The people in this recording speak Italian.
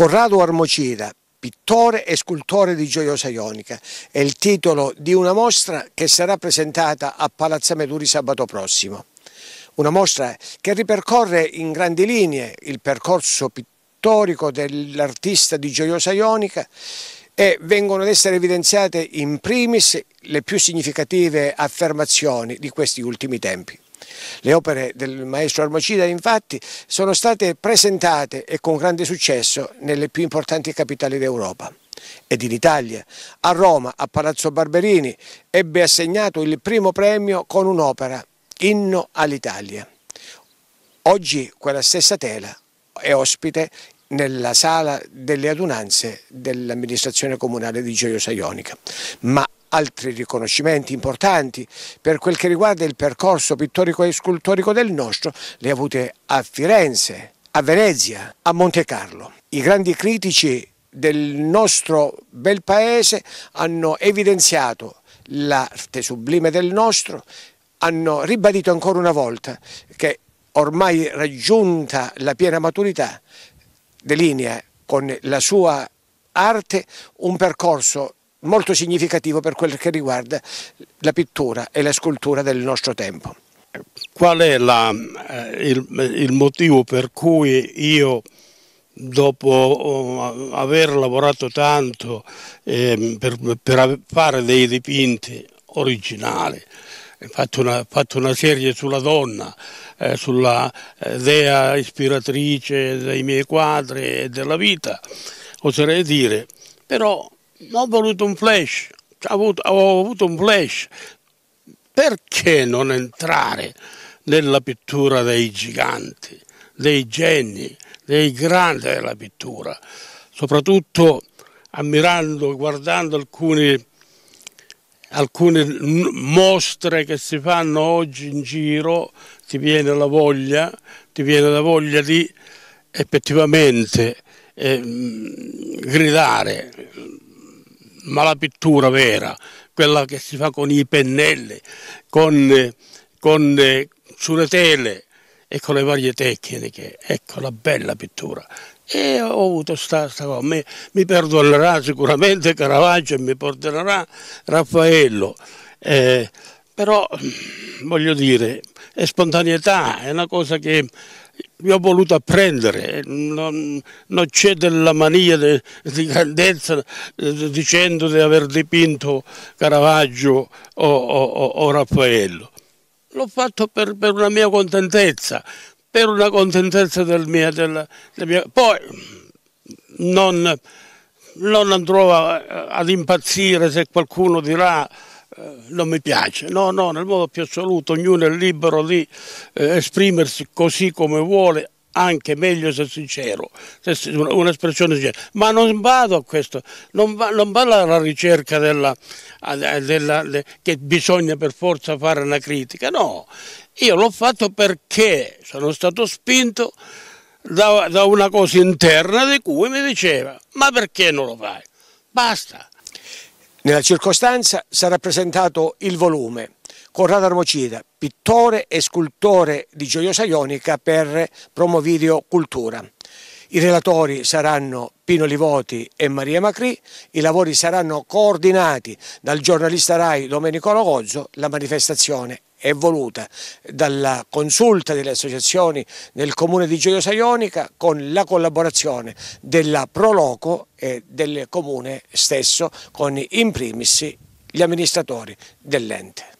Corrado Armocida, pittore e scultore di Gioiosa Ionica. È il titolo di una mostra che sarà presentata a Palazzo Meduri sabato prossimo. Una mostra che ripercorre in grandi linee il percorso pittorico dell'artista di Gioiosa Ionica e vengono ad essere evidenziate in primis le più significative affermazioni di questi ultimi tempi. Le opere del maestro Armacida infatti sono state presentate e con grande successo nelle più importanti capitali d'Europa ed in Italia. A Roma, a Palazzo Barberini, ebbe assegnato il primo premio con un'opera, Inno all'Italia. Oggi quella stessa tela è ospite nella sala delle adunanze dell'amministrazione comunale di Gioiosa Ionica. Ma altri riconoscimenti importanti per quel che riguarda il percorso pittorico e scultorico del nostro le avute a Firenze, a Venezia, a Monte Carlo. I grandi critici del nostro bel paese hanno evidenziato l'arte sublime del nostro, hanno ribadito ancora una volta che ormai raggiunta la piena maturità delinea con la sua arte un percorso molto significativo per quel che riguarda la pittura e la scultura del nostro tempo. Qual è la, eh, il, il motivo per cui io dopo eh, aver lavorato tanto eh, per, per, fare dei dipinti originali, fatto una, fatto una serie sulla donna, eh, sulla eh, dea ispiratrice dei miei quadri e della vita, oserei dire, però ho voluto un flash, ho avuto, ho avuto un flash, perché non entrare nella pittura dei giganti, dei geni, dei grandi della pittura, soprattutto ammirando, guardando alcuni alcune mostre che si fanno oggi in giro, ti viene la voglia, ti viene la voglia di effettivamente eh, gridare, ma la pittura vera, quella che si fa con i pennelli, con, con, eh, sulle tele, e con le varie tecniche, ecco la bella pittura. E ho avuto sta, sta cosa, mi, mi perdonerà sicuramente Caravaggio e mi perdonerà Raffaello, eh, però mm, voglio dire, è spontaneità, è una cosa che io ho voluto apprendere, non, non c'è della mania de, di grandezza de, eh, dicendo di aver dipinto Caravaggio o, o, o Raffaello l'ho fatto per, per, una mia contentezza, per una contentezza del mia, della, della mia... Poi non, non, andrò ad impazzire se qualcuno dirà eh, non mi piace, no, no, nel modo più assoluto ognuno è libero di eh, esprimersi così come vuole, anche meglio se sincero, un'espressione sincera, ma non vado a questo, non, va, non vado alla ricerca della, eh, della, de, che bisogna per forza fare una critica, no, io l'ho fatto perché sono stato spinto da, da una cosa interna di cui mi diceva, ma perché non lo fai? Basta. Nella circostanza sarà presentato il volume Corrado Armocida, pittore e scultore di Gioiosa Ionica per Promovideo Cultura. I relatori saranno Pino Livoti e Maria Macri, i lavori saranno coordinati dal giornalista RAI Domenico Logozzo, la manifestazione è voluta dalla consulta delle associazioni nel Comune di Gioiosa Ionica con la collaborazione della Proloco e del Comune stesso con in primis gli amministratori dell'ente.